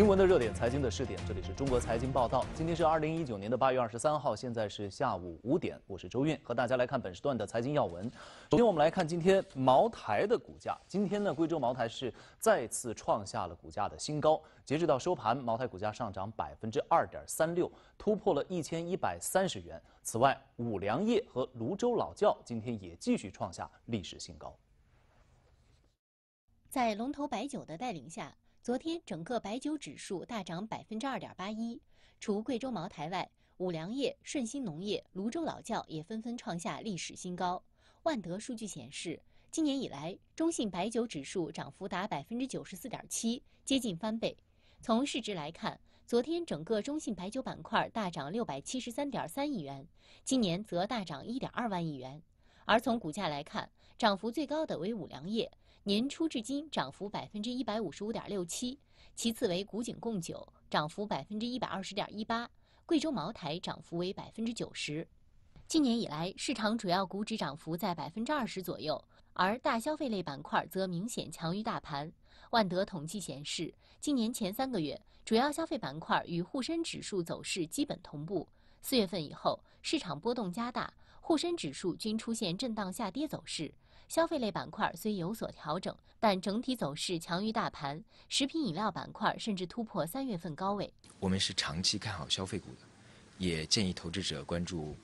新闻的热点，财经的试点，这里是中国财经报道。今天是二零一九年的八月二十三号，现在是下午五点，我是周运，和大家来看本时段的财经要闻。首先，我们来看今天茅台的股价。今天呢，贵州茅台是再次创下了股价的新高。截止到收盘，茅台股价上涨百分之二点三六，突破了一千一百三十元。此外，五粮液和泸州老窖今天也继续创下历史新高。在龙头白酒的带领下。昨天，整个白酒指数大涨百分之二点八一，除贵州茅台外，五粮液、顺鑫农业、泸州老窖也纷纷创下历史新高。万德数据显示，今年以来，中信白酒指数涨幅达百分之九十四点七，接近翻倍。从市值来看，昨天整个中信白酒板块大涨六百七十三点三亿元，今年则大涨一点二万亿元。而从股价来看，涨幅最高的为五粮液，年初至今涨幅百分之一百五十五点六七，其次为古井贡酒，涨幅百分之一百二十点一八，贵州茅台涨幅为百分之九十。今年以来，市场主要股指涨幅在百分之二十左右，而大消费类板块则明显强于大盘。万德统计显示，今年前三个月，主要消费板块与沪深指数走势基本同步，四月份以后，市场波动加大。沪深指数均出现震荡下跌走势，消费类板块虽有所调整，但整体走势强于大盘。食品饮料板块甚至突破三月份高位。我们是长期看好消费股的，也建议投资者关注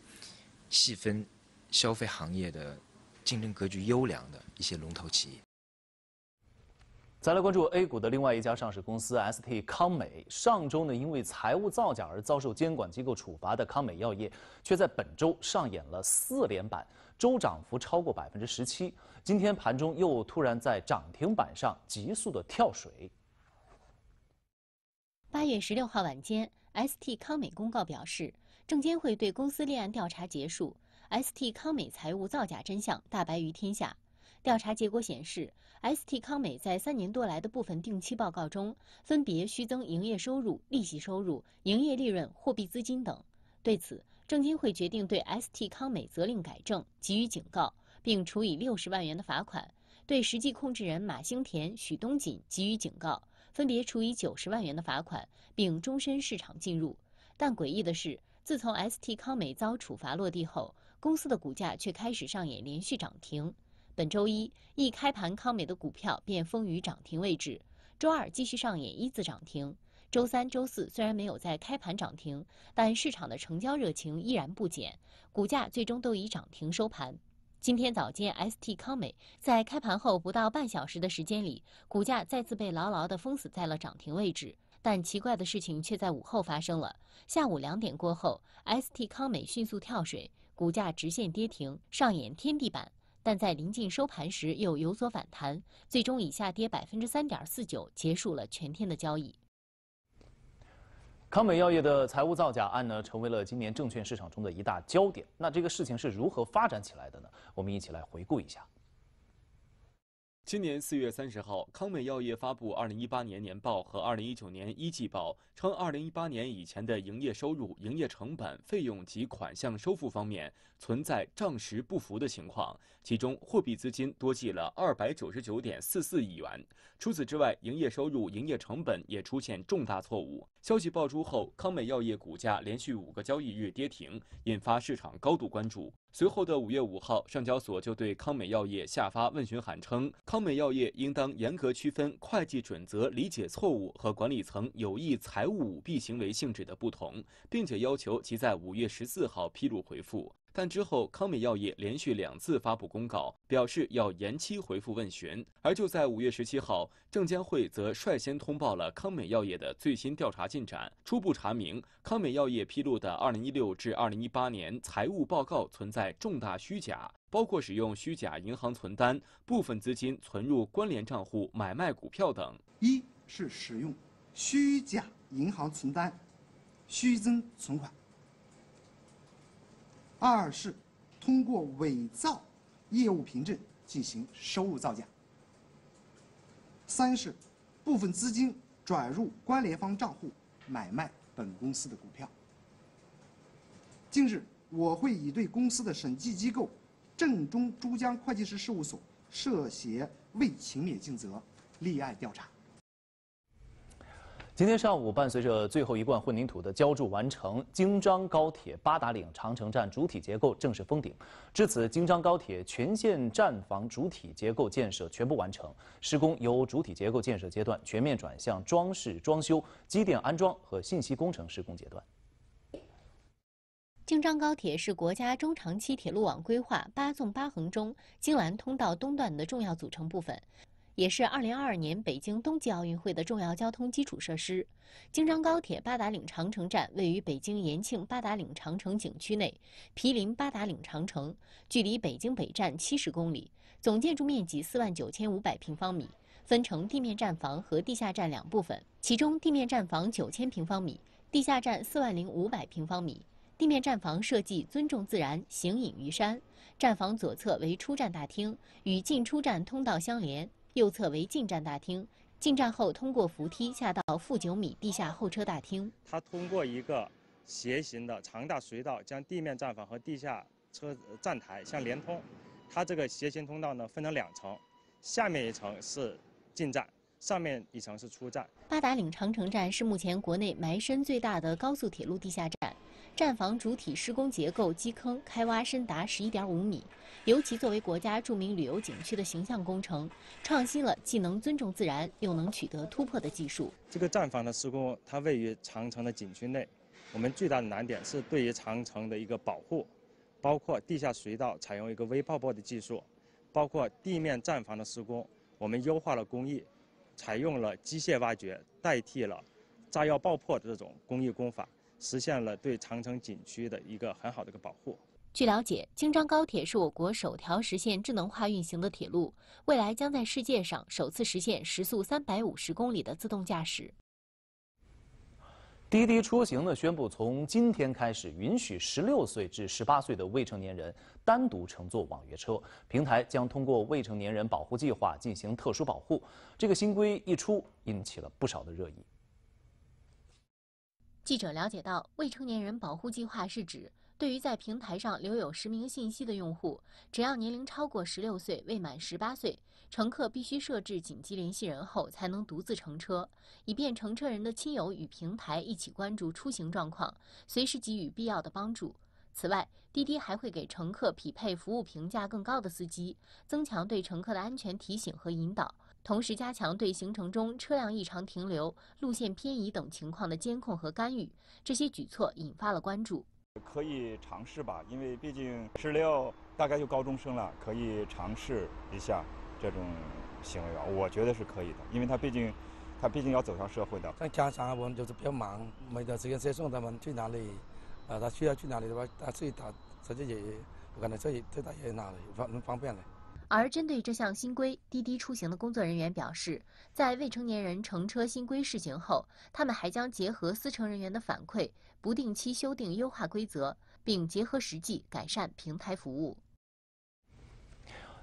细分消费行业的竞争格局优良的一些龙头企业。再来关注 A 股的另外一家上市公司 ST 康美，上周呢因为财务造假而遭受监管机构处罚的康美药业，却在本周上演了四连板，周涨幅超过百分之十七。今天盘中又突然在涨停板上急速的跳水。八月十六号晚间，ST 康美公告表示，证监会对公司立案调查结束，ST 康美财务造假真相大白于天下。调查结果显示，ST 康美在三年多来的部分定期报告中，分别虚增营业收入、利息收入、营业利润、货币资金等。对此，证监会决定对 ST 康美责令改正，给予警告，并处以六十万元的罚款；对实际控制人马兴田、许东锦给予警告，分别处以九十万元的罚款，并终身市场禁入。但诡异的是，自从 ST 康美遭处罚落地后，公司的股价却开始上演连续涨停。本周一，一开盘康美的股票便封于涨停位置，周二继续上演一字涨停，周三、周四虽然没有在开盘涨停，但市场的成交热情依然不减，股价最终都以涨停收盘。今天早间，ST 康美在开盘后不到半小时的时间里，股价再次被牢牢的封死在了涨停位置，但奇怪的事情却在午后发生了。下午两点过后，ST 康美迅速跳水，股价直线跌停，上演天地板。但在临近收盘时又有所反弹，最终以下跌百分之三点四九结束了全天的交易。康美药业的财务造假案呢，成为了今年证券市场中的一大焦点。那这个事情是如何发展起来的呢？我们一起来回顾一下。今年四月三十号，康美药业发布二零一八年年报和二零一九年一季报，称二零一八年以前的营业收入、营业成本、费用及款项收付方面存在账实不符的情况，其中货币资金多记了二百九十九点四四亿元。除此之外，营业收入、营业成本也出现重大错误。消息爆出后，康美药业股价连续五个交易日跌停，引发市场高度关注。随后的五月五号，上交所就对康美药业下发问询函，称康美药业应当严格区分会计准则理解错误和管理层有意财务舞弊行为性质的不同，并且要求其在五月十四号披露回复。但之后，康美药业连续两次发布公告，表示要延期回复问询。而就在五月十七号，证监会则率先通报了康美药业的最新调查进展，初步查明康美药业披露的二零一六至二零一八年财务报告存在重大虚假，包括使用虚假银行存单、部分资金存入关联账户、买卖股票等。一是使用虚假银行存单，虚增存款。二是通过伪造业务凭证进行收入造假；三是部分资金转入关联方账户买卖本公司的股票。近日，我会已对公司的审计机构正中珠江会计师事务所涉嫌未勤勉尽责立案调查。今天上午，伴随着最后一罐混凝土的浇筑完成，京张高铁八达岭长城站主体结构正式封顶。至此，京张高铁全线站房主体结构建设全部完成，施工由主体结构建设阶段全面转向装饰装修、机电安装和信息工程施工阶段。京张高铁是国家中长期铁路网规划“八纵八横”中京兰通道东段的重要组成部分。也是二零二二年北京冬季奥运会的重要交通基础设施。京张高铁八达岭长城站位于北京延庆八达岭长城景区内，毗邻八达岭长城，距离北京北站七十公里，总建筑面积四万九千五百平方米，分成地面站房和地下站两部分。其中，地面站房九千平方米，地下站四万零五百平方米。地面站房设计尊重自然，形隐于山。站房左侧为出站大厅，与进出站通道相连。右侧为进站大厅，进站后通过扶梯下到负九米地下候车大厅。它通过一个斜形的长大隧道，将地面站房和地下车站台相连通。它这个斜形通道呢，分成两层，下面一层是进站，上面一层是出站。八达岭长城站是目前国内埋深最大的高速铁路地下站。站房主体施工结构基坑开挖深达十一点五米，尤其作为国家著名旅游景区的形象工程，创新了既能尊重自然又能取得突破的技术。这个站房的施工，它位于长城的景区内，我们最大的难点是对于长城的一个保护，包括地下隧道采用一个微爆破的技术，包括地面站房的施工，我们优化了工艺，采用了机械挖掘代替了炸药爆破的这种工艺工法。实现了对长城景区的一个很好的一个保护。据了解，京张高铁是我国首条实现智能化运行的铁路，未来将在世界上首次实现时速三百五十公里的自动驾驶。滴滴出行呢宣布，从今天开始允许十六岁至十八岁的未成年人单独乘坐网约车，平台将通过未成年人保护计划进行特殊保护。这个新规一出，引起了不少的热议。记者了解到，未成年人保护计划是指，对于在平台上留有实名信息的用户，只要年龄超过十六岁未满十八岁，乘客必须设置紧急联系人后才能独自乘车，以便乘车人的亲友与平台一起关注出行状况，随时给予必要的帮助。此外，滴滴还会给乘客匹配服务评价更高的司机，增强对乘客的安全提醒和引导。同时加强对行程中车辆异常停留、路线偏移等情况的监控和干预，这些举措引发了关注。可以尝试吧，因为毕竟十六大概就高中生了，可以尝试一下这种行为吧。我觉得是可以的，因为他毕竟他毕竟要走向社会的。但家长我们就是比较忙，没得时间接送他们去哪里。啊，他需要去哪里的话，他己他，直接也我感觉这也对他也难方能方便了。而针对这项新规，滴滴出行的工作人员表示，在未成年人乘车新规试行后，他们还将结合司乘人员的反馈，不定期修订优化规则，并结合实际改善平台服务。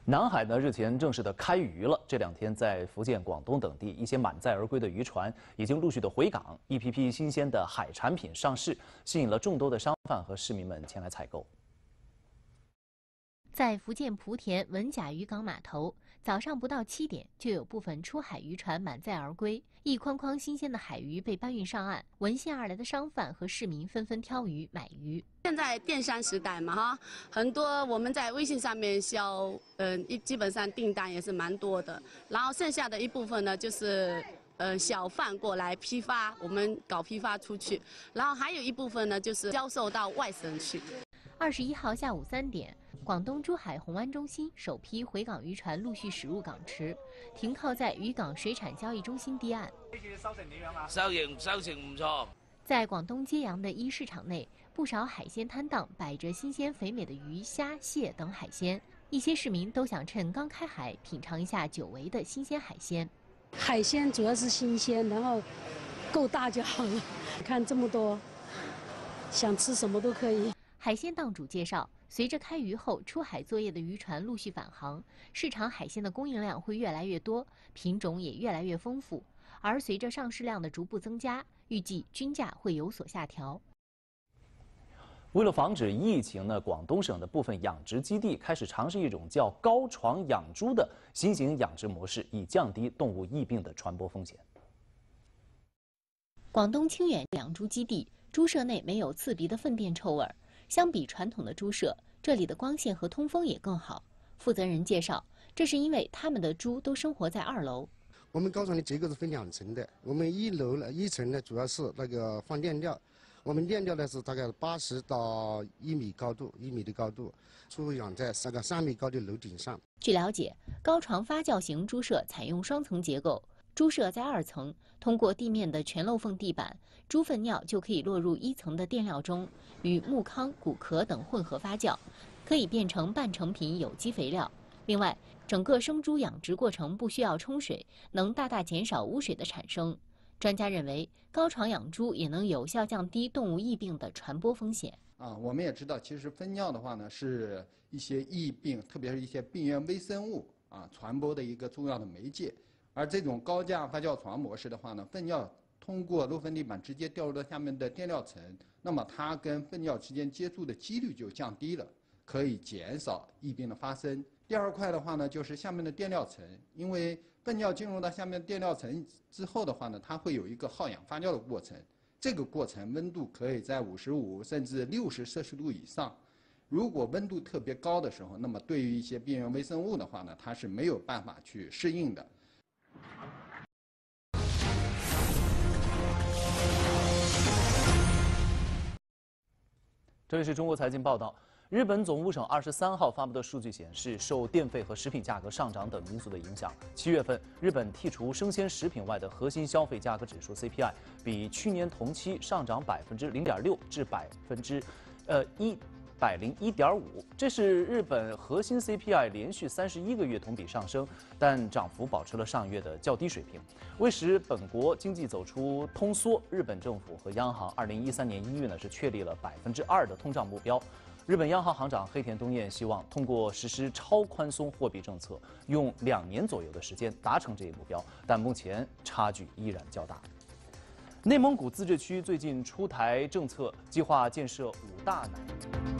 南海呢，日前正式的开渔了。这两天，在福建、广东等地，一些满载而归的渔船已经陆续的回港，一批批新鲜的海产品上市，吸引了众多的商贩和市民们前来采购。在福建莆田文甲渔港码头，早上不到七点，就有部分出海渔船满载而归，一筐筐新鲜的海鱼被搬运上岸。闻讯而来的商贩和市民纷纷挑鱼买鱼。现在电商时代嘛，哈，很多我们在微信上面销，嗯，一基本上订单也是蛮多的。然后剩下的一部分呢，就是嗯小贩过来批发，我们搞批发出去。然后还有一部分呢，就是销售到外省去。二十一号下午三点，广东珠海红湾中心首批回港渔船陆续驶入港池，停靠在渔港水产交易中心堤岸。收成收成错。在广东揭阳的一市场内，不少海鲜摊档摆着新鲜肥美的鱼、虾、蟹等海鲜，一些市民都想趁刚开海品尝一下久违的新鲜海鲜。海鲜主要是新鲜，然后够大就好了。看这么多，想吃什么都可以。海鲜档主介绍，随着开渔后出海作业的渔船陆续返航，市场海鲜的供应量会越来越多，品种也越来越丰富。而随着上市量的逐步增加，预计均价会有所下调。为了防止疫情，呢广东省的部分养殖基地开始尝试一种叫高床养猪的新型养殖模式，以降低动物疫病的传播风险。广东清远养猪基地，猪舍内没有刺鼻的粪便臭味儿。相比传统的猪舍，这里的光线和通风也更好。负责人介绍，这是因为他们的猪都生活在二楼。我们高床的结构是分两层的，我们一楼呢，一层呢主要是那个放垫料，我们垫料呢是大概八十到一米高度，一米的高度，猪养在三个三米高的楼顶上。据了解，高床发酵型猪舍采用双层结构。猪舍在二层，通过地面的全漏缝地板，猪粪尿就可以落入一层的垫料中，与木糠、骨壳等混合发酵，可以变成半成品有机肥料。另外，整个生猪养殖过程不需要冲水，能大大减少污水的产生。专家认为，高床养猪也能有效降低动物疫病的传播风险。啊，我们也知道，其实粪尿的话呢，是一些疫病，特别是一些病原微生物啊传播的一个重要的媒介。而这种高架发酵床模式的话呢，粪尿通过漏粪地板直接掉入到下面的垫料层，那么它跟粪尿之间接触的几率就降低了，可以减少疫病的发生。第二块的话呢，就是下面的垫料层，因为粪尿进入到下面垫料层之后的话呢，它会有一个耗氧发酵的过程，这个过程温度可以在五十五甚至六十摄氏度以上。如果温度特别高的时候，那么对于一些病原微生物的话呢，它是没有办法去适应的。这里是中国财经报道。日本总务省二十三号发布的数据显示，受电费和食品价格上涨等因素的影响，七月份日本剔除生鲜食品外的核心消费价格指数 CPI 比去年同期上涨百分之零点六至百分之呃一。百零一点五，这是日本核心 CPI 连续三十一个月同比上升，但涨幅保持了上月的较低水平。为使本国经济走出通缩，日本政府和央行二零一三年一月呢是确立了百分之二的通胀目标。日本央行行长黑田东彦希望通过实施超宽松货币政策，用两年左右的时间达成这一目标，但目前差距依然较大。内蒙古自治区最近出台政策，计划建设五大奶。